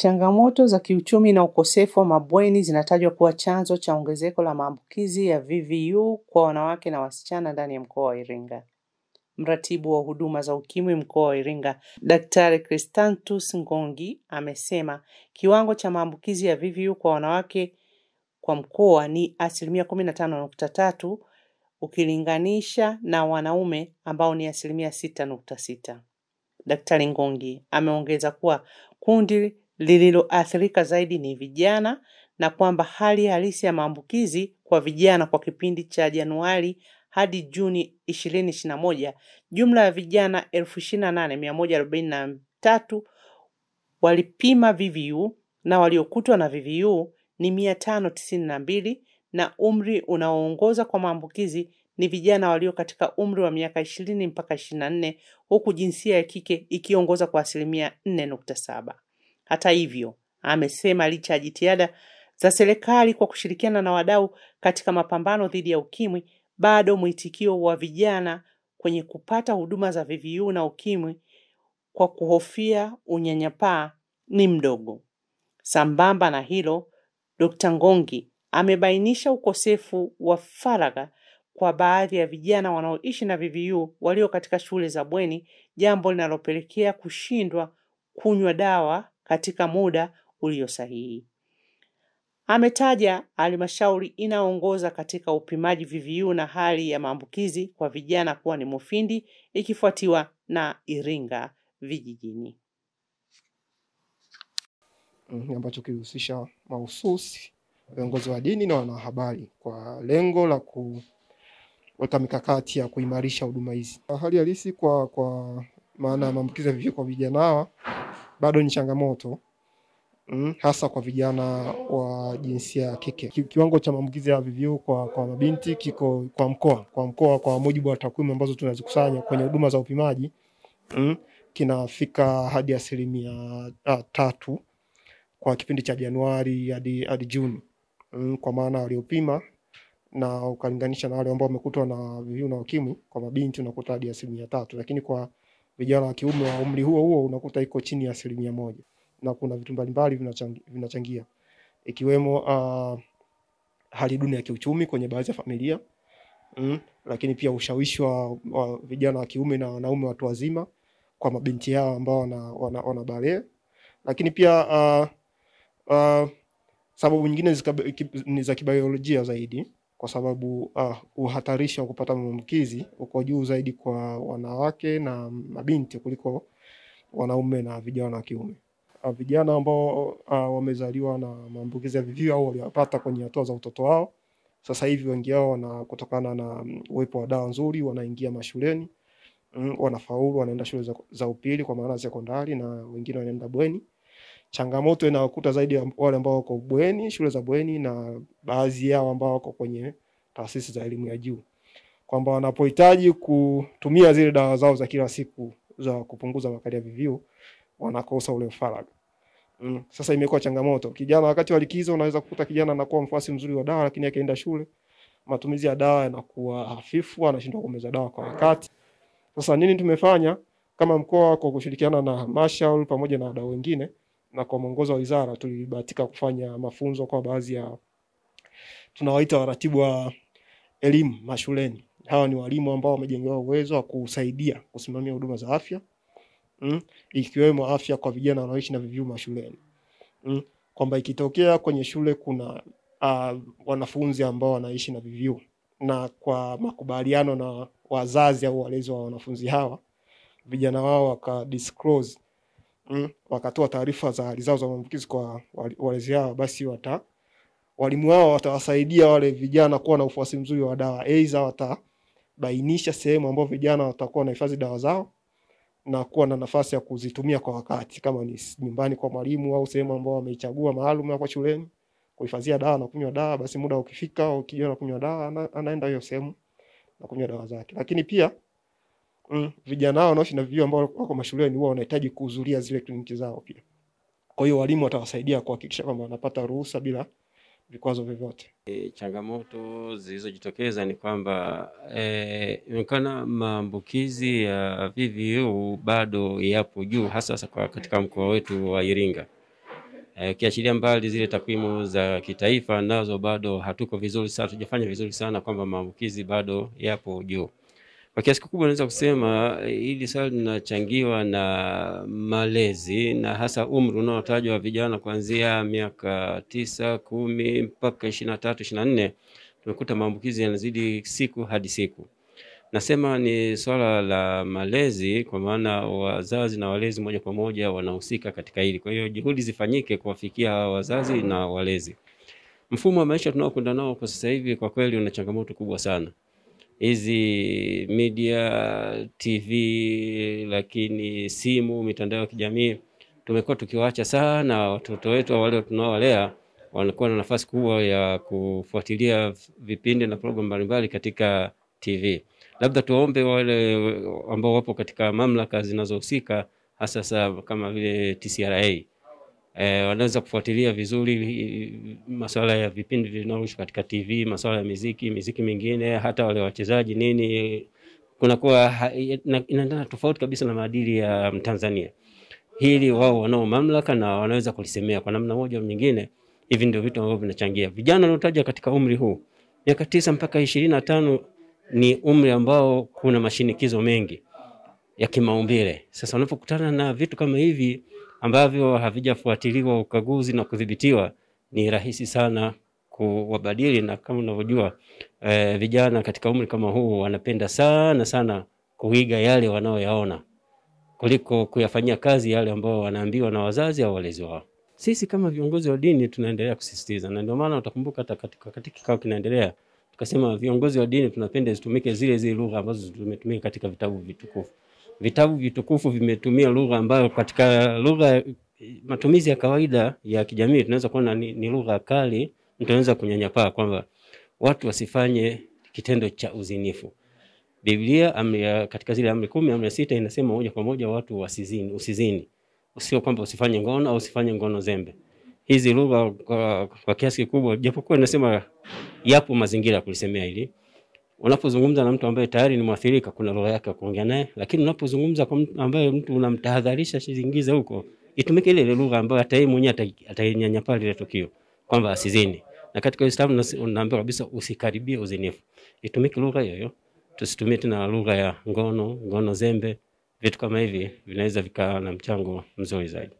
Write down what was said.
Changamoto za kiuchumi na ukosefu wa mabweni zinatajwa kuwa chanzo cha ongezeko la maambukizi ya VVU kwa wanawake na wasichana ndani ya mkoa wa Iringa. Mratibu wa huduma za ukimwi mkoa wa Iringa, Daktari Cristantus Ngongi amesema kiwango cha maambukizi ya VVU kwa wanawake kwa mkoa ni asilimia kumi na tano nukta tatu ukilinganisha na wanaume ambao ni asilimia sita nukta sita. Daktari Ngongi ameongeza kuwa kundi lililoathirika zaidi ni vijana na kwamba hali halisi ya maambukizi kwa vijana kwa kipindi cha Januari hadi Juni 2021 jumla ya vijana 28,143 walipima VVU na waliokutwa na VVU ni 592 na umri unaoongoza kwa maambukizi ni vijana walio katika umri wa miaka ishirini mpaka 24 huku jinsia ya kike ikiongoza kwa asilimia 47 hata hivyo, amesema licha ya jitihada za serikali kwa kushirikiana na wadau katika mapambano dhidi ya ukimwi, bado mwitikio wa vijana kwenye kupata huduma za VVU na ukimwi kwa kuhofia unyanyapaa ni mdogo. Sambamba na hilo, dr Ngongi amebainisha ukosefu wa faragha kwa baadhi ya vijana wanaoishi na VVU walio katika shule za bweni, jambo linalopelekea kushindwa kunywa dawa katika muda uliosahihi. Ametaja halmashauri inaongoza katika upimaji VVU na hali ya maambukizi kwa vijana kuwa ni Mufindi ikifuatiwa na Iringa vijijini. Mm, ambacho kilihusisha mahususi viongozi wa dini na wanahabari kwa lengo la kuweka mikakati ya kuimarisha huduma hizi. Hali halisi kwa, kwa maana maambukizi ya VVU kwa vijana hawa bado ni changamoto mm, hasa kwa vijana wa jinsia ya kike. Kiwango cha maambukizi ya VVU kwa, kwa mabinti kiko kwa mkoa kwa mkoa kwa mujibu wa takwimu ambazo tunazikusanya kwenye huduma za upimaji mm, kinafika hadi asilimia ah, tatu kwa kipindi cha Januari hadi hadi Juni mm, kwa maana waliopima na ukalinganisha na wale ambao wamekutwa na VVU na ukimwi kwa mabinti unakuta hadi asilimia tatu, lakini kwa vijana wa kiume wa umri huo huo unakuta iko chini ya asilimia moja, na kuna vitu mbalimbali vinachangia, ikiwemo uh, hali duni ya kiuchumi kwenye baadhi ya familia mm, lakini pia ushawishi wa, wa vijana wa kiume na wanaume watu wazima kwa mabinti yao ambao wana, wana, wana lakini pia uh, uh, sababu nyingine ni za kibiolojia zaidi kwa sababu uh, uhatarishi wa kupata maambukizi uko juu zaidi kwa wanawake na mabinti kuliko wanaume na vijana wa kiume. Ah, vijana ambao uh, wamezaliwa na maambukizi ya VVU au waliyopata kwenye hatua za utoto wao, sasa hivi wengi wao wana kutokana na mm, uwepo wa dawa nzuri wanaingia mashuleni mm, wanafaulu, wanaenda shule za, za upili kwa maana ya sekondari, na wengine wanaenda bweni changamoto inawakuta zaidi wale ambao wako bweni, shule za bweni na baadhi yao ambao wako kwenye taasisi za elimu ya juu, kwamba wanapohitaji kutumia zile dawa zao za kila siku za kupunguza makali ya VVU wanakosa ule faragha. Mm. Sasa imekuwa changamoto. Kijana wakati wa likizo unaweza kukuta kijana anakuwa mfuasi mzuri wa dawa, lakini akienda shule matumizi ya dawa yanakuwa hafifu, anashindwa kumeza dawa kwa wakati. Sasa nini tumefanya kama mkoa kwa kushirikiana na halmashauri pamoja na wadau wengine na kwa mwongozo wa wizara tulibahatika kufanya mafunzo kwa baadhi ya tunawaita waratibu wa elimu mashuleni. Hawa ni walimu ambao wamejengewa uwezo wa kusaidia kusimamia huduma za afya mm, ikiwemo afya kwa vijana wanaoishi na VVU mashuleni mm, kwamba ikitokea kwenye shule kuna uh, wanafunzi ambao wanaishi na VVU na kwa makubaliano na wazazi au walezi wa wanafunzi hawa vijana wao waka disclose mm, wakatoa taarifa za hali zao za maambukizi kwa walezi hao, basi wata walimu wao watawasaidia wale vijana kuwa na ufuasi mzuri wa dawa, aidha watabainisha sehemu ambao vijana watakuwa wanahifadhi dawa zao na kuwa na nafasi ya kuzitumia kwa wakati, kama ni nyumbani kwa mwalimu au sehemu ambao wameichagua maalum hapo shuleni kuhifadhia dawa na kunywa dawa, basi muda ukifika, ukijiona kunywa dawa, anaenda hiyo sehemu na kunywa dawa zake, lakini pia mm, vijana na vyuo ambao wako mashuleni huwa wanahitaji kuhudhuria zile kliniki zao pia. Kwa hiyo walimu watawasaidia kuhakikisha kwamba wanapata ruhusa bila vikwazo vyovyote. E, changamoto zilizojitokeza ni kwamba inaonekana e, maambukizi ya VVU bado yapo juu hasa kwa katika mkoa wetu wa Iringa. E, ukiachilia mbali zile takwimu za kitaifa nazo bado hatuko vizuri sana, tujafanya vizuri sana kwamba maambukizi bado yapo juu. Kwa kiasi kikubwa naweza kusema hili swala linachangiwa na malezi na hasa umri unaotajwa vijana kuanzia miaka tisa kumi mpaka ishirini na tatu ishirini na nne tumekuta maambukizi yanazidi siku hadi siku. Nasema ni swala la malezi, kwa maana wazazi na walezi moja kwa moja wanahusika katika hili. Kwa hiyo juhudi zifanyike kuwafikia hawa wazazi na walezi. Mfumo wa maisha tunaokwenda nao kwa sasa hivi kwa kweli una changamoto kubwa sana hizi media TV, lakini simu, mitandao ya kijamii, tumekuwa tukiwaacha sana watoto wetu wale tunaowalea wanakuwa na nafasi kubwa ya kufuatilia vipindi na programu mbalimbali katika TV. Labda tuwaombe wale ambao wapo katika mamlaka zinazohusika hasa kama vile TCRA Eh, wanaweza kufuatilia vizuri eh, masuala ya vipindi vinavyoishi katika TV, masuala ya miziki, miziki mingine, hata wale wachezaji nini, kunakuwa eh, inaendana tofauti kabisa na maadili ya Mtanzania. Mm, Hili wao wanao mamlaka na wanaweza kulisemea kwa namna moja au nyingine. Hivi ndio vitu ambavyo vinachangia vijana wanaotaja katika umri huu miaka tisa mpaka ishirini na tano ni umri ambao kuna mashinikizo mengi ya kimaumbile. Sasa unapokutana na vitu kama hivi ambavyo havijafuatiliwa ukaguzi na kudhibitiwa, ni rahisi sana kuwabadili. Na kama unavyojua e, vijana katika umri kama huu wanapenda sana sana kuiga yale wanaoyaona kuliko kuyafanyia kazi yale ambao wanaambiwa na wazazi au walezi wao. Sisi kama viongozi wa dini tunaendelea kusisitiza, na ndio maana utakumbuka hata katika, katika kikao kinaendelea tukasema viongozi wa dini tunapenda zitumike zile zile lugha ambazo zimetumika katika vitabu vitukufu vitabu vitukufu vimetumia lugha ambayo katika lugha matumizi ya kawaida ya kijamii tunaweza kuona ni, ni lugha kali, mtu anaweza kunyanyapaa kwamba watu wasifanye kitendo cha uzinifu. Biblia amri, katika zile amri kumi, amri sita inasema moja kwa moja watu wasizini, usizini, sio kwamba usifanye ngono au usifanye ngono zembe. Hizi lugha kwa, kwa kiasi kikubwa, japokuwa inasema yapo mazingira ya kulisemea hili unapozungumza na mtu ambaye tayari ni mwathirika, kuna roho yake ya kuongea naye, lakini unapozungumza kwa mtu ambaye mtu unamtahadharisha, shizingiza huko, itumike ile ile lugha ambayo hata yeye mwenyewe atainyanyapaa lile tukio kwamba asizini. Na katika Uislamu unaambiwa kabisa usikaribie uzinifu, itumike lugha hiyo hiyo, tusitumie tena lugha ya ngono, ngono zembe, vitu kama hivi vinaweza vikawa na mchango mzuri zaidi.